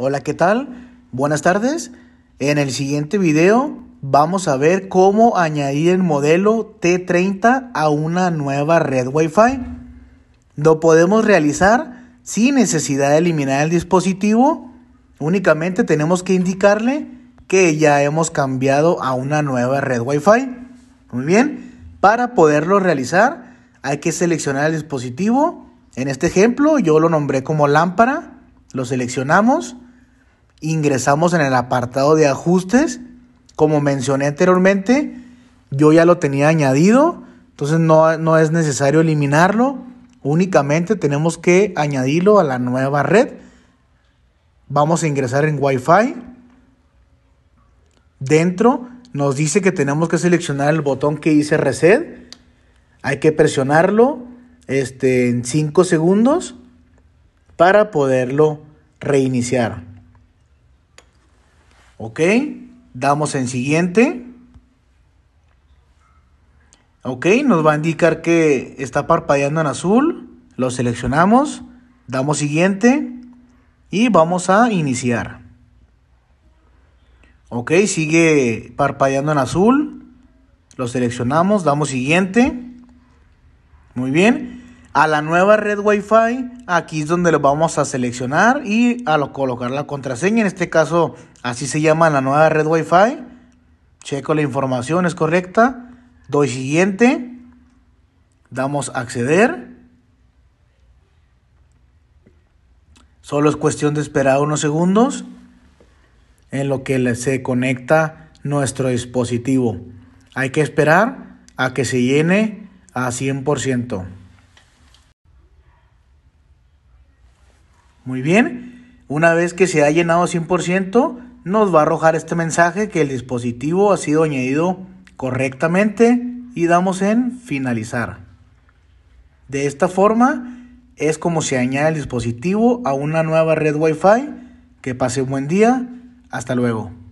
Hola, ¿qué tal? Buenas tardes. En el siguiente video vamos a ver cómo añadir el modelo T30 a una nueva red Wi-Fi. Lo podemos realizar sin necesidad de eliminar el dispositivo. Únicamente tenemos que indicarle que ya hemos cambiado a una nueva red Wi-Fi. Muy bien, para poderlo realizar hay que seleccionar el dispositivo. En este ejemplo yo lo nombré como lámpara, lo seleccionamos ingresamos en el apartado de ajustes. Como mencioné anteriormente, yo ya lo tenía añadido, entonces no, es necesario eliminarlo, únicamente tenemos que añadirlo a la nueva red. Vamos a ingresar en Wi-Fi. Dentro nos dice que tenemos que seleccionar el botón que dice reset. Hay que presionarlo este, en 5 segundos para poderlo reiniciar. ¿Ok? Damos en siguiente. ¿Ok? Nos va a indicar que está parpadeando en azul. Lo seleccionamos. Damos siguiente. Y vamos a iniciar. ¿Ok? Sigue parpadeando en azul. Lo seleccionamos. Damos siguiente. Muy bien a la nueva red Wi-Fi. Aquí es donde lo vamos a seleccionar y a colocar la contraseña. En este caso, así se llama la nueva red Wi-Fi. Checo la información, es correcta. Doy siguiente. Damos acceder. Solo es cuestión de esperar unos segundos en lo que se conecta nuestro dispositivo. Hay que esperar a que se llene a 100%. Muy bien, una vez que se ha llenado 100%, nos va a arrojar este mensaje que el dispositivo ha sido añadido correctamente y damos en finalizar. De esta forma es como se añade el dispositivo a una nueva red Wi-Fi. Que pase un buen día. Hasta luego.